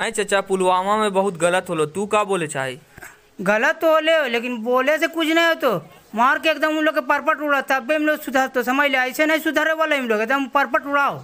अरे चचा पुलवामा में बहुत गलत होलो तू का बोले चाहे गलत तो होले लेकिन बोले से कुछ नहीं हो तो मार के एकदम उन लोग के परपट उड़ा तब भी हम लोग सुधर तो समझ ले ऐसे नहीं सुधरे वाले हम लोग एकदम परपट उड़ाओ